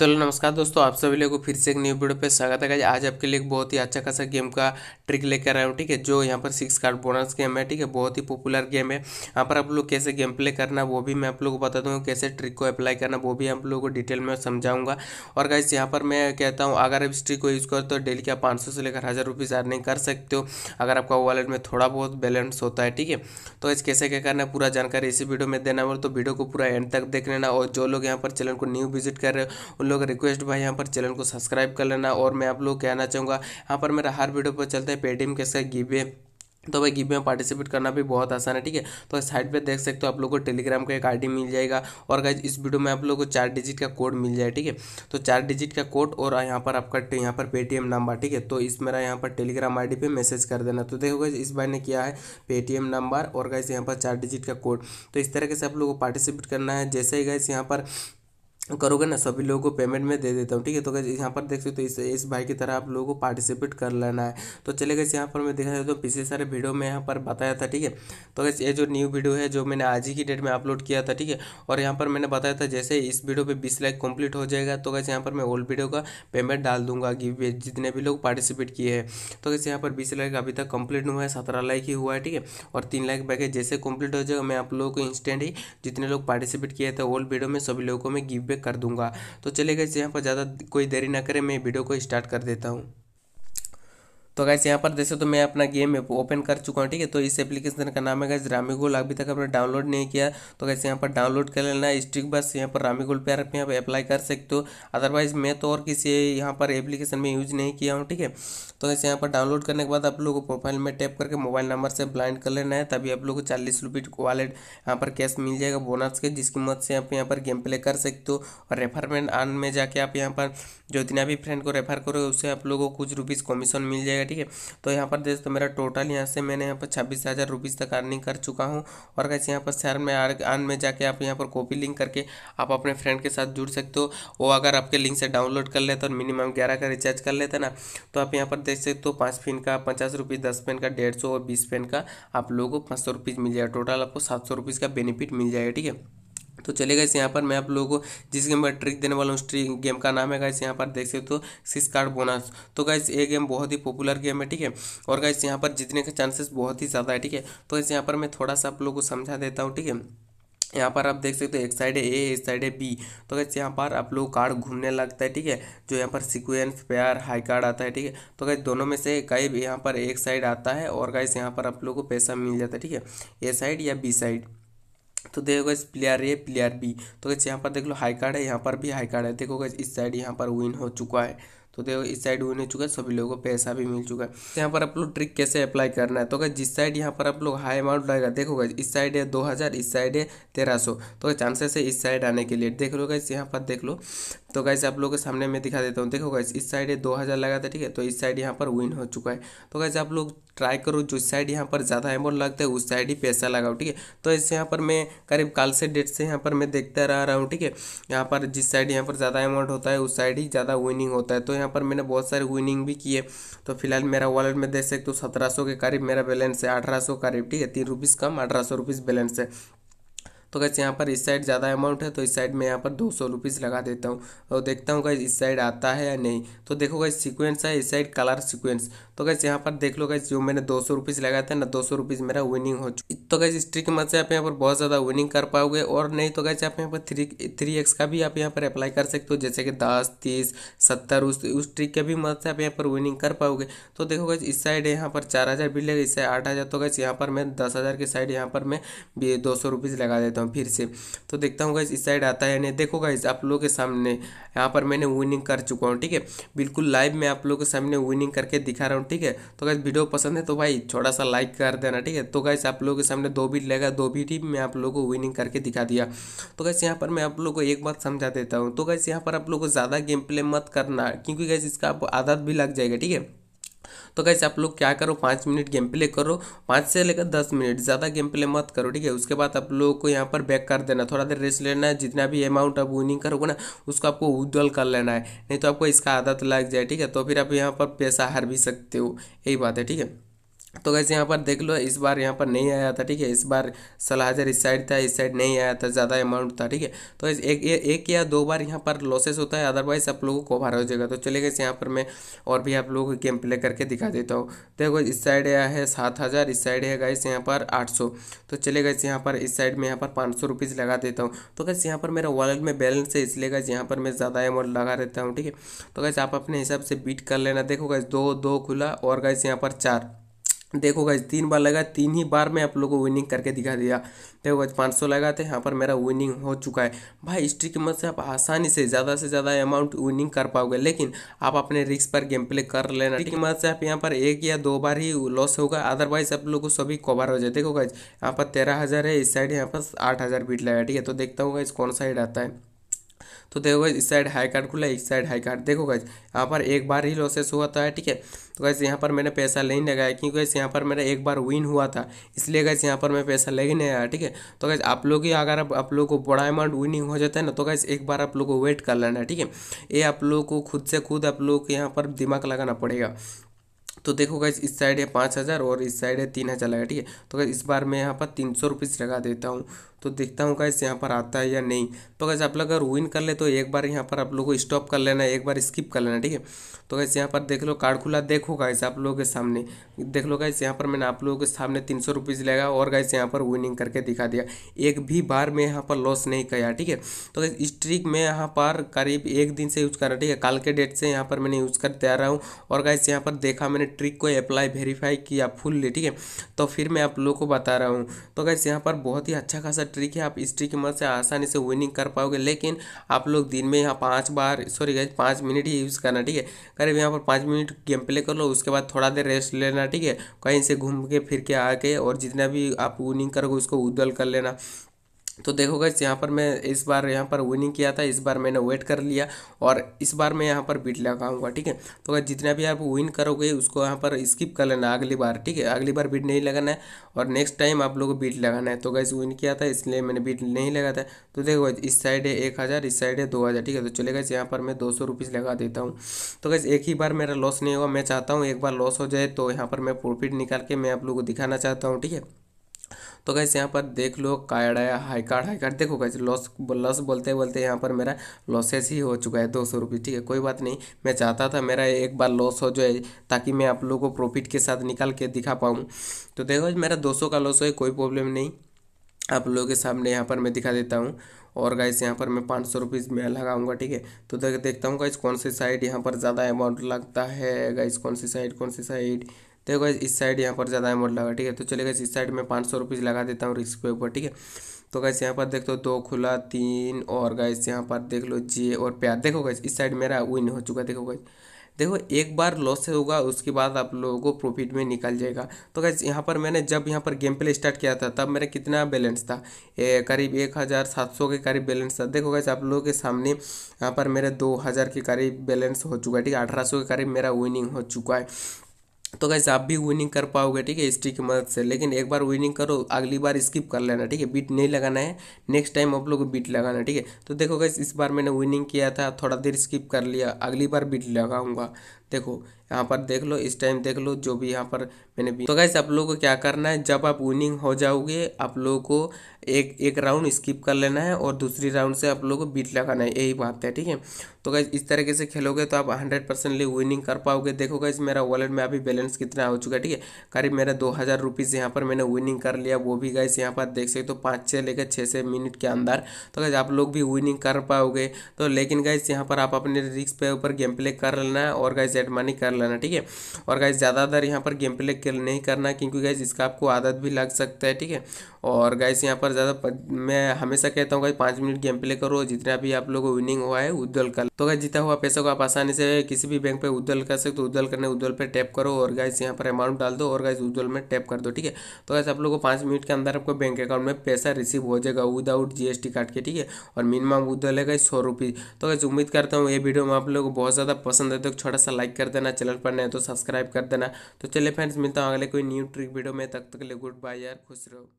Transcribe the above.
चलो तो नमस्कार दोस्तों आप सभी लोगों को फिर से एक न्यू वीडियो पे स्वागत है आज आपके लिए एक बहुत ही अच्छा खासा गेम का ट्रिक लेकर आया हूँ ठीक है जो यहाँ पर सिक्स कार्ड बोनस गेम है ठीक है बहुत ही पॉपुलर गेम है यहाँ पर आप लोग कैसे गेम प्ले करना वो भी मैं आप लोगों को बता दूँगा कैसे ट्रिक को अप्लाई करना वो भी आप लोगों को डिटेल में समझाऊंगा और गाइस यहाँ पर मैं कहता हूँ अगर आप इस ट्रिक को यूज़ करते हो डेली आप पाँच से लेकर हज़ार रुपीज़ अर्निंग कर सकते हो अगर आपका वॉलेट में थोड़ा बहुत बैलेंस होता है ठीक है तो इस कैसे क्या करना है पूरा जानकारी इसी वीडियो में देना हो तो वीडियो को पूरा एंड तक देख लेना और जो लोग यहाँ पर चैनल को न्यू विजिट कर रहे हो लोग रिक्वेस्ट भाई यहाँ पर चैनल को सब्सक्राइब कर लेना और मैं आप लोग कहना चाहूँगा यहाँ पर मेरा हर वीडियो पर चलता है पेटीएम कैसे गिवे तो भाई गिव में पार्टिसिपेट करना भी बहुत आसान है ठीक है तो साइड पे देख सकते हो आप लोग को टेलीग्राम का एक आईडी मिल जाएगा और गाइज इस वीडियो में आप लोग को चार डिजिट का कोड मिल जाए ठीक है तो चार डिजिट का कोड और यहाँ पर आपका यहाँ पर पेटीएम नंबर ठीक है तो इस मेरा यहाँ पर टेलीग्राम आई पे मैसेज कर देना तो देखो गाइज इस भाई ने किया है पेटीएम नंबर और गाइज यहाँ पर चार डिजिट का कोड तो इस तरीके से आप लोग को पार्टिसिपेट करना है जैसे ही गाइज यहाँ पर तो करोगे ना सभी लोगों को पेमेंट में दे देता हूँ ठीक है तो कैसे यहाँ पर देख सकते हो तो इस इस भाई की तरह आप लोगों को पार्टिसिपेट कर लेना है तो चले गए यहाँ पर मैं देखा जाए तो पिछले सारे वीडियो में यहाँ पर बताया था ठीक है तो कैसे ये जो न्यू वीडियो है जो मैंने आज ही की डेट में अपलोड किया था ठीक है और यहाँ पर मैंने बताया था जैसे इस वीडियो पर बीस लाइक कम्प्लीट हो जाएगा तो कैसे यहाँ पर मैं ओल्ड वीडियो का पेमेंट डाल दूंगा कि जितने भी लोग पार्टिसिपेट किए हैं तो कैसे यहाँ पर बीस लाख अभी तक कम्प्लीट हुआ है सत्रह लाइक ही हुआ है ठीक है और तीन लाख बैग जैसे कम्प्लीट हो जाएगा मैं आप लोगों को इंस्टेंट ही जितने लोग पार्टिसिपेट किए थे ओल्ड वीडियो में सभी लोगों को मैं गिव कर दूंगा तो चले गए यहाँ पर ज़्यादा कोई देरी ना करें मैं वीडियो को स्टार्ट कर देता हूँ तो गैस यहाँ पर जैसे तो मैं अपना गेम ओपन कर चुका हूँ ठीक है तो इस एप्लीकेशन का नाम है गैस रामीगोल अभी तक आपने डाउनलोड नहीं किया तो कैसे यहाँ पर डाउनलोड कर लेना है स्ट्रिक बस यहाँ पर रामीगोल पे आप यहाँ पर अप्लाई कर सकते हो अदरवाइज मैं तो और किसी यहाँ पर एप्लीकेशन में यूज नहीं किया हूँ ठीक है तो कैसे यहाँ पर डाउनलोड करने के बाद आप लोगों को प्रोफाइल में टैप करके मोबाइल नंबर से ब्लाइंड कर लेना है तभी आप लोग को चालीस रुपये वॉलेट यहाँ पर कैश मिल जाएगा बोनस के जिसकी मदद से आप यहाँ पर गेम प्ले कर सकते हो और रेफरमेंट आन में जाके आप यहाँ पर जो जितना भी फ्रेंड को रेफर करो उससे आप लोगों को कुछ रुपीज़ कमीशन मिल जाएगा ठीक है तो यहाँ पर देश तो मेरा टोटल यहाँ से मैंने यहाँ पर छब्बीस हज़ार रुपीज़ तक अर्निंग कर चुका हूँ और कैसे यहाँ पर शहर में आन में जाके आप यहाँ पर कॉपी लिंक करके आप अपने फ्रेंड के साथ जुड़ सकते हो वो अगर आपके लिंक से डाउनलोड कर लेते और मिनिमम ग्यारह का रिचार्ज कर लेते ना तो आप यहाँ पर देख सकते हो पाँच पिन का पचास रुपीज़ दस पेन का डेढ़ सौ और बीस पेन का आप लोगों को पाँच सौ रुपीज़ मिल जाएगा टोटल आपको सात सौ रुपीज़ का बेनिफिट मिल जाएगा ठीक है तो चलेगा इस यहाँ पर मैं आप लोगों को जिस गेम पर ट्रिक देने वाला हूँ उस ट्रिक गेम का नाम है गाइस यहाँ पर देख सकते हो सिक्स कार्ड बोनस तो गाइस ये गेम बहुत ही पॉपुलर गेम है ठीक है और गाइस यहाँ पर जीतने के चांसेस बहुत ही ज़्यादा है ठीक है तो इस यहाँ पर मैं थोड़ा सा आप लोगों को समझा देता हूँ ठीक है यहाँ पर आप देख सकते हो एक साइड है ए एक साइड है बी तो कैसे यहाँ पर आप लोग कार्ड घूमने लगता है ठीक है जो यहाँ पर सिक्वेंस पेयर हाई कार्ड आता है ठीक है तो कैसे दोनों में से कई यहाँ पर एक साइड आता है और कैसे यहाँ पर आप लोग को पैसा मिल जाता है ठीक है ए साइड या बी साइड तो देखो guys player A player B तो कैसे यहाँ पर देख लो हाई कार्ड है यहाँ पर भी हाई कार्ड है देखो इस साइड यहाँ पर विन हो चुका है तो देखो इस साइड विन हो चुका है सभी लोगों को पैसा भी मिल चुका है तो यहाँ पर आप लोग ट्रिक कैसे अप्लाई करना है तो अगर जिस साइड यहाँ पर आप लोग हाई अमाउंट डालेगा देखोगा इस साइड है दो हज़ार इस साइड है तेरह सौ तो चांसेस है इस साइड आने के लिए देख लो गैस यहाँ पर देख लो तो कैसे आप लोग के सामने मैं दिखा देता हूँ देखो इस साइड है दो हज़ार लगा था ठीक है तो इस साइड यहाँ पर विन हो चुका है तो कैसे आप लोग ट्राई करो जो साइड यहाँ पर ज़्यादा अमाउंट लगता है उस साइड ही पैसा लगाओ ठीक है तो ऐसे यहाँ पर मैं करीब कल से डेट से यहाँ पर मैं देखता रह रहा हूँ ठीक है यहाँ पर जिस साइड यहाँ पर ज़्यादा अमाउंट होता है उस साइड ही ज़्यादा विनिंग होता है तो यहाँ यहाँ पर मैंने बहुत सारे विनिंग भी किए तो फिलहाल मेरा वॉलेट में देख सकते हो सत्रह के करीब मेरा बैलेंस है अठारह सौ करीब ठीक है तीन रुपीज़ कम अठारह रुपीज़ बैलेंस है तो कैसे यहाँ पर इस साइड ज़्यादा अमाउंट है तो इस साइड में यहाँ पर दो सौ रुपीज़ लगा देता हूँ और देखता हूँ कैसे इस साइड आता है या नहीं तो देखो कैसे सिक्वेंस है इस साइड कलर सिक्वेंस तो कैसे यहाँ पर देख लो कैसे जो मैंने दो सौ रुपीज़ लगाया था ना दो सौ रुपीज़ मेरा विनिंग हो चुकी तो कैसे इस ट्रिक मत से आप यहाँ पर बहुत ज़्यादा विनिंग कर पाओगे और नहीं तो कैसे आप यहाँ पर थ्री थ्री एक्स का भी आप यहाँ पर अप्लाई कर सकते हो जैसे कि दस तीस सत्तर उस उस ट्रिक के भी मत से आप यहाँ पर विनिंग कर पाओगे तो देखो कैसे इस साइड यहाँ पर चार हज़ार बिल लगे इस साइड आठ हज़ार तो कैसे यहाँ पर मैं दस हज़ार के साइड यहाँ पर मैं दो सौ रुपीज़ लगा देता देता हूँ फिर से तो देखता हूँ गाइज इस साइड आता है देखो गाइज आप लोगों के सामने यहाँ पर मैंने विनिंग कर चुका हूँ ठीक है बिल्कुल लाइव में आप लोगों के सामने विनिंग करके दिखा रहा हूँ ठीक है तो गाइज वीडियो पसंद है तो भाई छोटा सा लाइक कर देना ठीक है तो गाइज आप लोगों के सामने दो बीट लेगा दो बीट ही मैं आप लोगों को विनिंग करके दिखा दिया तो गाइज यहाँ पर मैं आप लोग को एक बात समझा देता हूँ तो गाइज यहाँ पर आप लोग को ज़्यादा गेम प्ले मत करना क्योंकि गाइज इसका आदत भी लग जाएगा ठीक है तो कैसे आप लोग क्या करो पाँच मिनट गेम प्ले करो पाँच से लेकर दस मिनट ज़्यादा गेम प्ले मत करो ठीक है उसके बाद आप लोग को यहाँ पर बैक कर देना थोड़ा देर रेस्ट लेना है जितना भी अमाउंट आप विनिंग करोगे ना उसको आपको उज्ज्वल कर लेना है नहीं तो आपको इसका आदत लग जाए ठीक है तो फिर आप यहाँ पर पैसा हार भी सकते हो यही बात है ठीक है तो कैसे यहाँ पर देख लो इस बार यहाँ पर नहीं आया था ठीक है इस बार सलाह हज़ार इस साइड था इस साइड नहीं आया था ज़्यादा अमाउंट था ठीक है तो इस एक एक या दो बार यहाँ पर लॉसेस होता है अदरवाइज आप लोगों को कवर हो जाएगा तो चले गए यहाँ पर मैं और भी आप लोगों को गेम प्ले करके दिखा देता हूँ देखो इस साइड आया है सात हज़ार इस साइड है गाइस यहाँ पर आठ सौ तो चले गए यहाँ पर इस साइड में यहाँ पर पाँच सौ रुपीज़ लगा देता हूँ तो कैसे यहाँ पर मेरा वॉलेट में बैलेंस है इसलिए गए यहाँ पर मैं ज़्यादा अमाउंट लगा रहता हूँ ठीक है तो कैसे आप अपने हिसाब से बीट कर लेना देखो गए दो दो खुला और गए यहाँ पर चार देखो गाइज तीन बार लगा तीन ही बार में आप लोगों को विनिंग करके दिखा दिया देखो गाइज पाँच सौ लगा थे यहाँ पर मेरा विनिंग हो चुका है भाई स्ट्रिक की मदद से आप आसानी से ज़्यादा से ज़्यादा अमाउंट विनिंग कर पाओगे लेकिन आप अपने रिस्क पर गेम प्ले कर लेना स्ट्रिक की मदद से आप यहाँ पर एक या दो बार ही लॉस होगा अदरवाइज आप लोग को सभी कवर हो जाए देखो गाइज यहाँ पर तेरह है इस साइड यहाँ पर आठ बीट लगा ठीक है तो देखता हूँ गाइज कौन सा आता है तो देखो गाइज इस साइड हाई कार्ड खुला इस साइड हाई कार्ड देखो गाइज यहाँ पर एक बार ही लॉसेस हुआ था ठीक है तो गाइज यहाँ पर मैंने पैसा नहीं लगाया क्योंकि गैस यहाँ पर मेरा एक बार विन हुआ था इसलिए गैस यहाँ पर मैं पैसा ले ही नहीं आया ठीक है तो गैस आप लोग ही अगर आप, लोगों लोग को बड़ा अमाउंट विनिंग हो जाता है ना तो गैस एक बार आप लोग को वेट कर लेना ठीक है ये आप लोग को खुद से खुद आप लोग को यहाँ पर दिमाग लगाना पड़ेगा तो देखो गाइज इस साइड है पाँच हज़ार और इस साइड है तीन हज़ार लगा ठीक है तो गाइज इस बार मैं यहाँ पर तीन सौ रुपीज़ लगा देता हूँ तो देखता हूँ गाइज यहाँ पर आता है या नहीं तो गाइज आप लोग अगर विन कर ले तो एक बार यहाँ पर आप लोग को स्टॉप कर लेना एक बार स्किप कर लेना ठीक है तो गाइज यहाँ पर देख लो कार्ड खुला देखो गाइज आप लोगों के सामने देख लो गाइज यहाँ पर मैंने आप लोगों के सामने तीन सौ रुपीज़ लगा और गाइज यहाँ पर विनिंग करके दिखा दिया एक भी बार मैं यहाँ पर लॉस नहीं किया ठीक है तो गाइज इस ट्रिक मैं यहाँ पर करीब एक दिन से यूज़ कर रहा ठीक है कल के डेट से यहाँ पर मैंने यूज़ करते आ रहा हूँ और गाइज यहाँ पर देखा मैंने ट्रिक को अप्लाई वेरीफाई किया फुल ठीक है तो फिर मैं आप लोगों को बता रहा हूँ तो गैस यहाँ पर बहुत ही अच्छा खासा ट्रिक है आप इस ट्रिक की मदद से आसानी से विनिंग कर पाओगे लेकिन आप लोग दिन में यहाँ पाँच बार सॉरी गैस पाँच मिनट ही यूज़ करना ठीक है करीब यहाँ पर पाँच मिनट गेम प्ले कर लो उसके बाद थोड़ा देर रेस्ट लेना ठीक है कहीं से घूम के फिर के आके और जितना भी आप विनिंग करोगे उसको उदल कर लेना तो देखो गैस यहाँ पर मैं इस बार यहाँ पर विनिंग किया था इस बार मैंने वेट कर लिया और इस बार मैं यहाँ पर बीट लगाऊंगा ठीक है तो अगर जितना भी आप विन करोगे उसको यहाँ पर स्किप कर लेना अगली बार ठीक है अगली बार बीट नहीं लगाना है और नेक्स्ट टाइम आप लोग बीट लगाना है तो गैस विन किया था इसलिए मैंने बीट नहीं लगा था तो देखो इस साइड है एक हज़ार इस साइड है दो हज़ार ठीक है तो चले गए यहाँ पर मैं दो सौ रुपीज़ लगा देता हूँ तो गैस एक ही बार मेरा लॉस नहीं होगा मैं चाहता हूँ एक बार लॉस हो जाए तो यहाँ पर मैं प्रॉफिट निकाल के मैं आप लोग को दिखाना चाहता हूँ ठीक है तो कैसे यहाँ पर देख लो कार्ड आया हाई कार्ड हाई कार्ड देखो कैसे लॉस लॉस बोलते बोलते यहाँ पर मेरा लॉसेस ही हो चुका है दो सौ रुपये ठीक है कोई बात नहीं मैं चाहता था मेरा एक बार लॉस हो जाए ताकि मैं आप लोगों को प्रॉफिट के साथ निकाल के दिखा पाऊँ तो देखो मेरा दो सौ का लॉस हो कोई प्रॉब्लम नहीं आप लोगों के सामने यहाँ पर मैं दिखा देता हूँ और गाइस यहाँ पर मैं पाँच सौ रुपीज़ में लगाऊंगा ठीक है तो देख देखता हूँ गाइस कौन सी साइड यहाँ पर ज़्यादा अमाउंट लगता है गाइस कौन सी साइड कौन सी साइड देखो इस साइड यहाँ पर ज़्यादा अमाउंट लगा ठीक है तो चले गए इस साइड में पाँच सौ रुपीज़ लगा देता हूँ रिस्क के ऊपर ठीक है तो गैस यहाँ पर देख लो दो खुला तीन और गैस यहाँ पर देख लो जे और प्यार देखो गैस इस साइड मेरा विन हो चुका देखो गैस देखो एक बार लॉस होगा उसके बाद आप लोगों को प्रॉफिट में निकल जाएगा तो गैस यहाँ पर मैंने जब यहाँ पर गेम प्ले स्टार्ट किया था तब मेरा कितना बैलेंस था ए, करीब एक हज़ार सात सौ के करीब बैलेंस था देखो गैस आप लोगों के सामने यहाँ पर मेरे दो हज़ार के करीब बैलेंस हो चुका है ठीक है अठारह सौ के करीब मेरा विनिंग हो चुका है तो कैसे आप भी विनिंग कर पाओगे ठीक है हिस्ट्री की मदद से लेकिन एक बार विनिंग करो अगली बार स्किप कर लेना ठीक है बीट नहीं लगाना है नेक्स्ट टाइम आप लोग को बीट लगाना ठीक है तो देखो कैसे इस बार मैंने विनिंग किया था थोड़ा देर स्किप कर लिया अगली बार बीट लगाऊंगा देखो यहाँ पर देख लो इस टाइम देख लो जो भी यहाँ पर मैंने भी तो गैस आप लोगों को क्या करना है जब आप विनिंग हो जाओगे आप लोगों को एक एक राउंड स्किप कर लेना है और दूसरी राउंड से आप लोगों को बीट लगाना है यही बात है ठीक है तो गैस इस तरीके से खेलोगे तो आप हंड्रेड परसेंटली विनिंग कर पाओगे देखो गैस मेरा वॉलेट में अभी बैलेंस कितना हो चुका है ठीक है करीब मेरा दो हज़ार रुपीज़ यहाँ पर मैंने विनिंग कर लिया वो भी गैस यहाँ पर देख सकते हो तो पाँच छः लेकर छः से मिनट के अंदर तो गैस आप लोग भी विनिंग कर पाओगे तो लेकिन गैस यहाँ पर आप अपने रिस्क पे ऊपर गेम प्ले कर लेना है और गैस सेट मनी कर लेना ठीक है और गाइज ज़्यादातर यहाँ पर गेम प्ले नहीं करना क्योंकि गाइज इसका आपको आदत भी लग सकता है ठीक है और गाइस यहाँ पर ज़्यादा मैं हमेशा कहता हूँ गाइस पाँच मिनट गेम प्ले करो जितना भी आप लोग विनिंग हुआ है उद्दल कर तो गाइस जीता हुआ पैसा को आप आसानी से किसी भी बैंक पे उद्दल कर सकते हो उद्दल करने उद्दल पे टैप करो और गाइस यहाँ पर अमाउंट डाल दो और गाइस उद्दल में टैप कर दो ठीक है तो गाइस आप लोग को पाँच मिनट के अंदर आपको बैंक अकाउंट में पैसा रिसीव हो जाएगा विदाउट जी काट के ठीक है और मिनिमम उद्दल है गाइस सौ तो गाइस उम्मीद करता हूँ ये वीडियो में आप लोग को बहुत ज़्यादा पसंद है तो छोटा सा लाइक लाइक कर देना चैनल पर नहीं तो सब्सक्राइब कर देना तो चलिए फ्रेंड्स मिलता हूँ अगले कोई न्यू ट्रिक वीडियो में तब तक के लिए गुड बाय यार खुश रहो